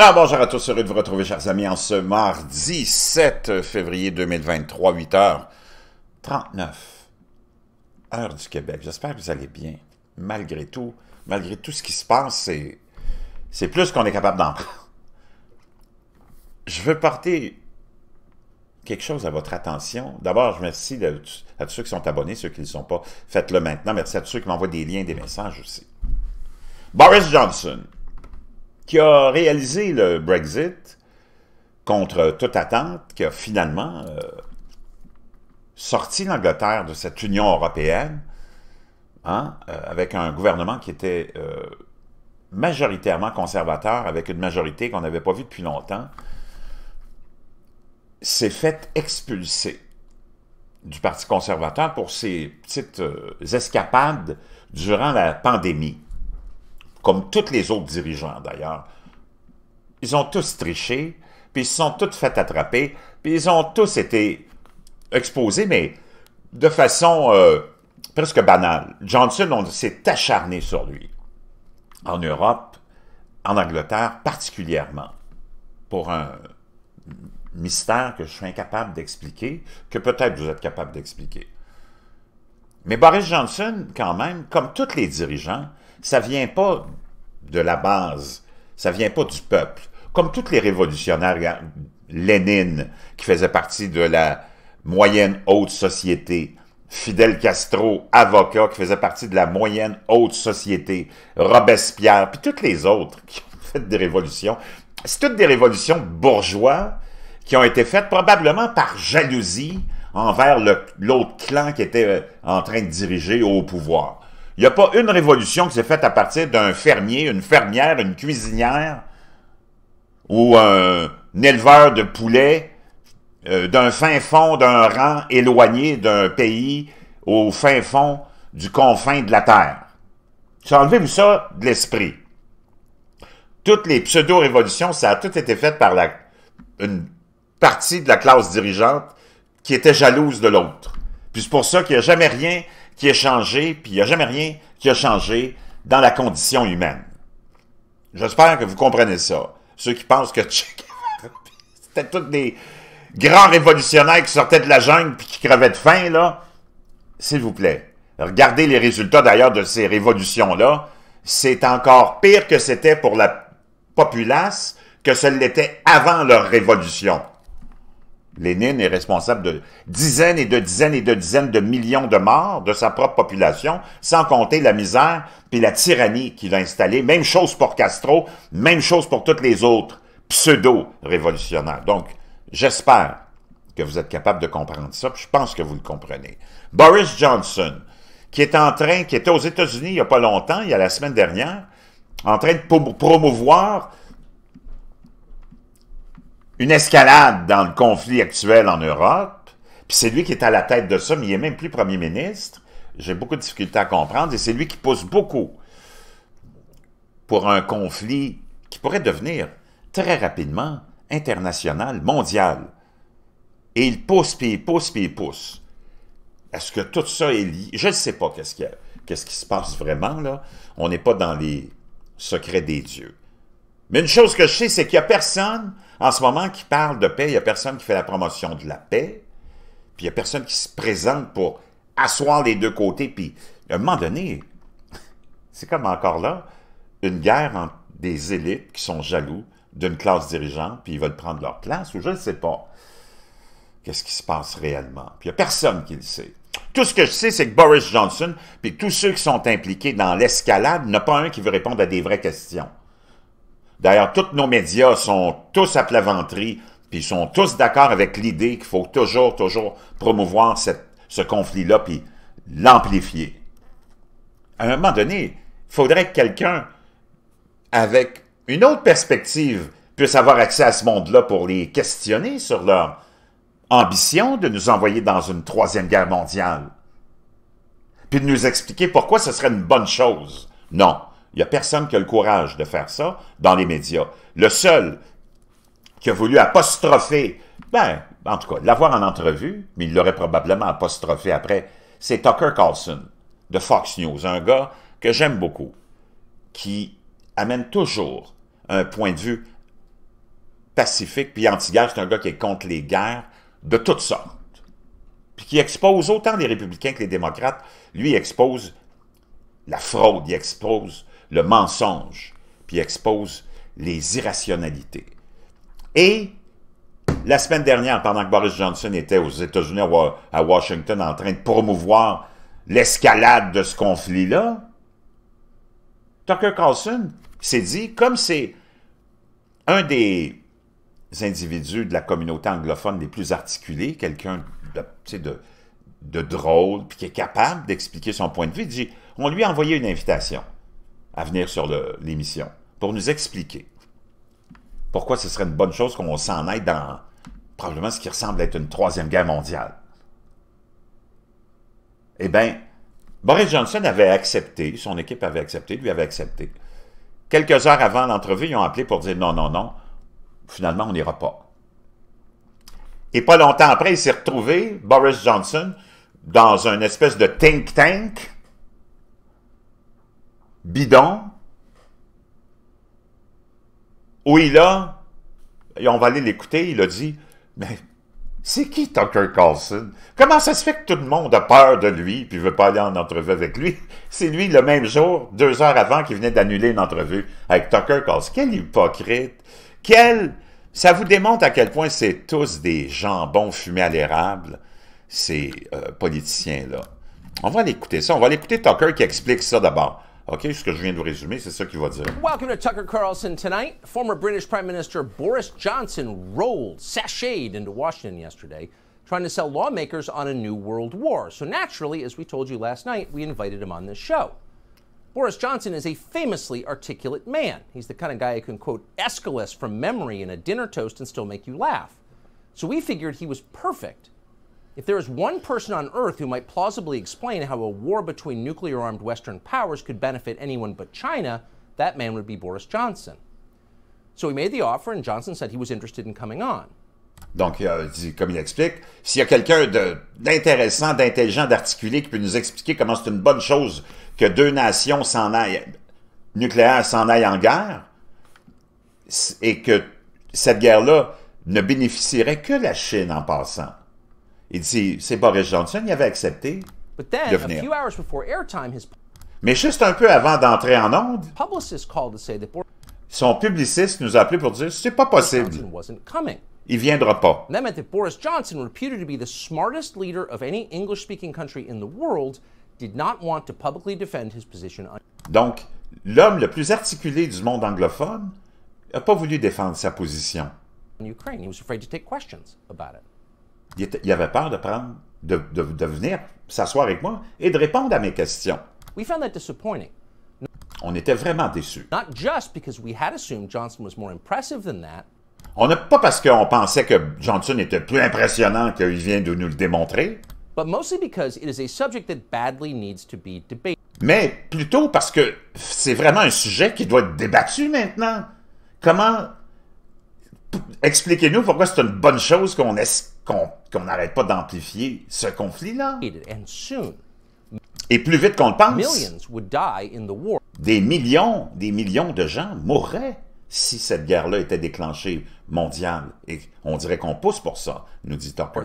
Alors bonjour à tous, heureux de vous retrouver chers amis en ce mardi 7 février 2023, 8h39, heure du Québec. J'espère que vous allez bien. Malgré tout, malgré tout ce qui se passe, c'est plus qu'on est capable d'en prendre. Je veux porter quelque chose à votre attention. D'abord, je remercie à tous ceux qui sont abonnés, ceux qui ne le sont pas, faites-le maintenant. Merci à tous ceux qui m'envoient des liens, des messages aussi. Boris Johnson, qui a réalisé le Brexit contre toute attente, qui a finalement euh, sorti l'Angleterre de cette Union européenne, hein, euh, avec un gouvernement qui était euh, majoritairement conservateur, avec une majorité qu'on n'avait pas vue depuis longtemps, s'est fait expulser du Parti conservateur pour ses petites escapades durant la pandémie comme tous les autres dirigeants d'ailleurs, ils ont tous triché, puis ils se sont tous fait attraper, puis ils ont tous été exposés, mais de façon euh, presque banale. Johnson, on s'est acharné sur lui. En Europe, en Angleterre particulièrement, pour un mystère que je suis incapable d'expliquer, que peut-être vous êtes capable d'expliquer. Mais Boris Johnson, quand même, comme tous les dirigeants, ça vient pas de la base, ça vient pas du peuple. Comme toutes les révolutionnaires, hein, Lénine, qui faisait partie de la moyenne haute société, Fidel Castro, avocat, qui faisait partie de la moyenne haute société, Robespierre, puis toutes les autres qui ont fait des révolutions. C'est toutes des révolutions bourgeois qui ont été faites probablement par jalousie envers l'autre clan qui était euh, en train de diriger au pouvoir. Il n'y a pas une révolution qui s'est faite à partir d'un fermier, une fermière, une cuisinière ou un éleveur de poulets euh, d'un fin fond d'un rang éloigné d'un pays au fin fond du confin de la terre. Enlevez-vous ça de l'esprit. Toutes les pseudo-révolutions, ça a tout été fait par une partie de la classe dirigeante qui était jalouse de l'autre. Puis c'est pour ça qu'il n'y a jamais rien qui a changé, puis il n'y a jamais rien qui a changé dans la condition humaine. J'espère que vous comprenez ça. Ceux qui pensent que c'était tous des grands révolutionnaires qui sortaient de la jungle puis qui crevaient de faim, là, s'il vous plaît. Regardez les résultats d'ailleurs de ces révolutions-là. C'est encore pire que c'était pour la populace que ce l'était avant leur révolution. Lénine est responsable de dizaines et de dizaines et de dizaines de millions de morts de sa propre population, sans compter la misère puis la tyrannie qu'il a installée. Même chose pour Castro, même chose pour toutes les autres pseudo-révolutionnaires. Donc, j'espère que vous êtes capable de comprendre ça, je pense que vous le comprenez. Boris Johnson, qui est en train, qui était aux États-Unis il n'y a pas longtemps, il y a la semaine dernière, en train de promouvoir une escalade dans le conflit actuel en Europe, puis c'est lui qui est à la tête de ça, mais il n'est même plus premier ministre. J'ai beaucoup de difficultés à comprendre, et c'est lui qui pousse beaucoup pour un conflit qui pourrait devenir très rapidement international, mondial. Et il pousse, puis il pousse, puis il pousse. Est-ce que tout ça est lié? Je ne sais pas qu'est-ce ce qui se passe vraiment, là? On n'est pas dans les secrets des dieux. Mais une chose que je sais, c'est qu'il n'y a personne en ce moment qui parle de paix, il n'y a personne qui fait la promotion de la paix, puis il n'y a personne qui se présente pour asseoir les deux côtés, puis à un moment donné, c'est comme encore là, une guerre entre des élites qui sont jaloux d'une classe dirigeante, puis ils veulent prendre leur place, ou je ne sais pas qu'est-ce qui se passe réellement. Puis il n'y a personne qui le sait. Tout ce que je sais, c'est que Boris Johnson, puis tous ceux qui sont impliqués dans l'escalade, n'a pas un qui veut répondre à des vraies questions. D'ailleurs, tous nos médias sont tous à plaventerie puis sont tous d'accord avec l'idée qu'il faut toujours, toujours promouvoir ce conflit-là, puis l'amplifier. À un moment donné, il faudrait que quelqu'un, avec une autre perspective, puisse avoir accès à ce monde-là pour les questionner sur leur ambition de nous envoyer dans une troisième guerre mondiale, puis de nous expliquer pourquoi ce serait une bonne chose. Non. Il n'y a personne qui a le courage de faire ça dans les médias. Le seul qui a voulu apostropher, ben, en tout cas, l'avoir en entrevue, mais il l'aurait probablement apostrophé après, c'est Tucker Carlson de Fox News, un gars que j'aime beaucoup, qui amène toujours un point de vue pacifique puis anti-guerre. C'est un gars qui est contre les guerres de toutes sortes, puis qui expose autant les républicains que les démocrates. Lui, expose la fraude, il expose le mensonge, puis expose les irrationalités. Et la semaine dernière, pendant que Boris Johnson était aux États-Unis, à Washington, en train de promouvoir l'escalade de ce conflit-là, Tucker Carlson s'est dit, comme c'est un des individus de la communauté anglophone les plus articulés, quelqu'un de, de, drôle, puis qui est capable d'expliquer son point de vue, dit, on lui a envoyé une invitation à venir sur l'émission pour nous expliquer pourquoi ce serait une bonne chose qu'on s'en aille dans probablement ce qui ressemble à être une troisième guerre mondiale. Eh bien, Boris Johnson avait accepté, son équipe avait accepté, lui avait accepté. Quelques heures avant l'entrevue, ils ont appelé pour dire non, non, non, finalement, on n'ira pas. Et pas longtemps après, il s'est retrouvé, Boris Johnson, dans une espèce de think tank, bidon, où il a, et on va aller l'écouter, il a dit, mais c'est qui Tucker Carlson? Comment ça se fait que tout le monde a peur de lui puis veut pas aller en entrevue avec lui? C'est lui le même jour, deux heures avant, qui venait d'annuler une entrevue avec Tucker Carlson. Quel hypocrite! Quel... Ça vous démontre à quel point c'est tous des jambons fumés à l'érable, ces euh, politiciens-là. On va l'écouter ça. On va l'écouter Tucker qui explique ça d'abord. OK, ce que je viens de vous résumer, c'est ça qu'il va dire. Welcome to Tucker Carlson tonight. Former British Prime Minister Boris Johnson rolled, sashayed into Washington yesterday, trying to sell lawmakers on a new world war. So naturally, as we told you last night, we invited him on this show. Boris Johnson is a famously articulate man. He's the kind of guy who can quote Aeschylus from memory in a dinner toast and still make you laugh. So we figured he was perfect If there is one person on Earth who might plausibly explain how a war between nuclear armed Western powers could benefit anyone but China, that man would be Boris Johnson. So he made the offer, and Johnson said he was interested in coming on. Donc, euh, comme il explique, s'il y a quelqu'un d'intéressant, d'intelligent, d'articulé qui peut nous expliquer comment c'est une bonne chose que deux nations s'en aillent, nucléaires s'en aillent en guerre, et que cette guerre-là ne bénéficierait que la Chine en passant. Il dit, c'est Boris Johnson, il avait accepté de venir. Mais juste un peu avant d'entrer en onde, son publiciste nous a appelé pour dire, c'est pas possible. Il viendra pas. That meant that Boris Johnson, reputed to be the smartest leader of any English-speaking country in the world, did not want to publicly defend his position. Donc, l'homme le plus articulé du monde anglophone n'a pas voulu défendre sa position. In Ukraine, he was afraid to take questions about it il, avait peur de prendre, de, de, venir s'asseoir avec moi et de répondre à mes questions. On était vraiment déçus. On n'est pas parce qu'on pensait que Johnson était plus impressionnant qu'il vient de nous le démontrer. Mais plutôt parce que c'est vraiment un sujet qui doit être débattu maintenant. Comment Expliquez-nous pourquoi c'est une bonne chose qu'on n'arrête pas d'amplifier ce conflit-là. Et plus vite qu'on le pense, des millions, des millions de gens mourraient si cette guerre-là était déclenchée mondiale. Et on dirait qu'on pousse pour ça, nous dit Topper.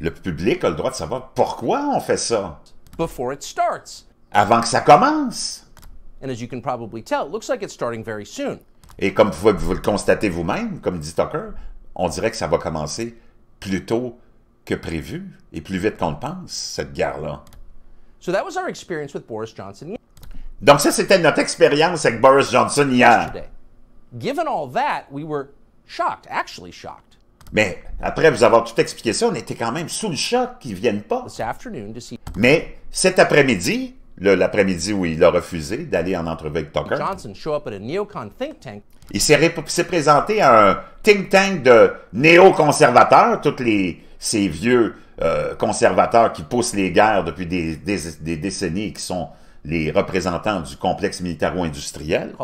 Le public a le droit de savoir pourquoi on fait ça. Avant que ça commence. Et comme vous, vous le constatez vous-même, comme dit Tucker, on dirait que ça va commencer plus tôt que prévu et plus vite qu'on le pense, cette guerre-là. Donc ça, c'était notre expérience avec Boris Johnson hier. Given all that, we were shocked, actually shocked. Mais après vous avoir tout expliqué ça, on était quand même sous le choc qu'ils viennent pas. Mais cet après-midi, L'après-midi où il a refusé d'aller en entrevue avec Tucker. Il s'est présenté à un think tank de néoconservateurs, tous les, ces vieux euh, conservateurs qui poussent les guerres depuis des, décennies et qui sont les représentants du complexe militaro-industriel.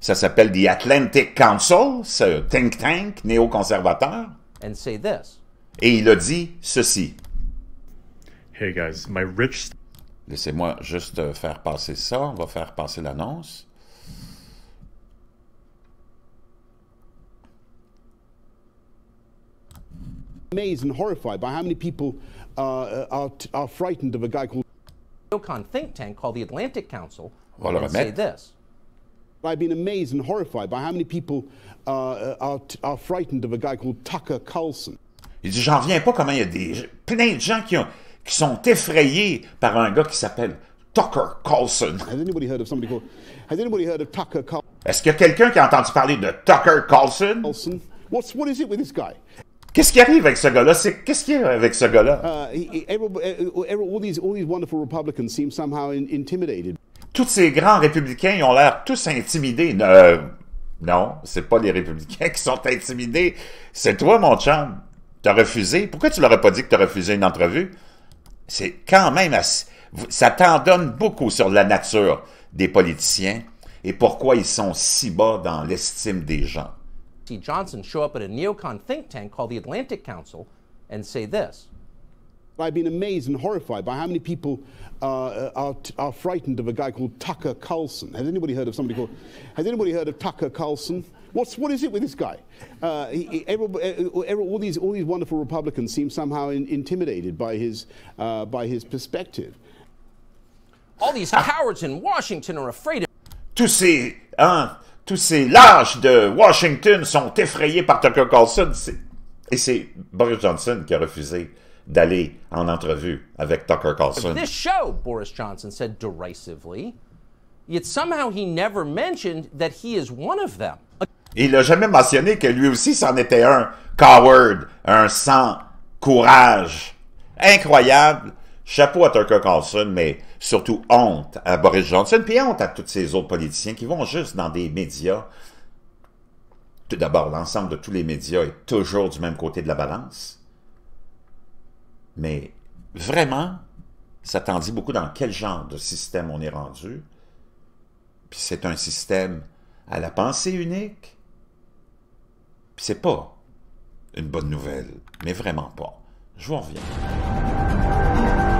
Ça s'appelle The Atlantic Council, ce think tank néoconservateur. Et il a dit ceci. Hey guys, my rich Laissez-moi juste euh, faire passer ça. On va faire passer l'annonce. Amazed and horrified by how many people uh, uh are, are frightened of a guy called. Ocon think tank called the Atlantic Council. On va say this. I've been amazed and horrified by how many people uh, uh are, are frightened of a guy called Tucker Carlson. Il dit, j'en reviens pas comment il y a des, plein de gens qui ont, qui sont effrayés par un gars qui s'appelle Tucker Carlson. Est-ce qu'il y a quelqu'un qui a entendu parler de Tucker Carlson? Qu'est-ce qui arrive avec ce gars-là? qu'est-ce qui arrive avec ce gars-là? Tous ces grands républicains ont l'air tous intimidés. Non, euh, non, c'est pas les républicains qui sont intimidés. C'est toi, mon chum. T'as refusé. Pourquoi tu leur as pas dit que t'as refusé une entrevue? C'est quand même... Assez, ça t'en donne beaucoup sur la nature des politiciens et pourquoi ils sont si bas dans l'estime des gens. See Johnson show up at a neocon think tank called the Atlantic Council and say this. I've been amazed and horrified by how many people uh, uh, are, are frightened of a guy called Tucker Carlson. Has anybody heard of somebody called? Has anybody heard of Tucker Carlson? What's what is it with this guy? Uh, he, uh, all these all these wonderful Republicans seem somehow in, intimidated by his uh, by his perspective. All these cowards in Washington are afraid of. To see, hein, tous ces lâches de Washington sont effrayés par Tucker Carlson. Et c'est Boris Johnson qui a refusé d'aller en entrevue avec Tucker Carlson. This show, Boris Johnson said derisively, yet somehow he never mentioned that he is one of them. il n'a jamais mentionné que lui aussi, c'en était un coward, un sans courage. Incroyable. Chapeau à Tucker Carlson, mais surtout honte à Boris Johnson, puis honte à tous ces autres politiciens qui vont juste dans des médias. Tout d'abord, l'ensemble de tous les médias est toujours du même côté de la balance. Mais vraiment, ça t'en dit beaucoup dans quel genre de système on est rendu. Puis c'est un système à la pensée unique, c'est pas une bonne nouvelle, mais vraiment pas. Je vous reviens.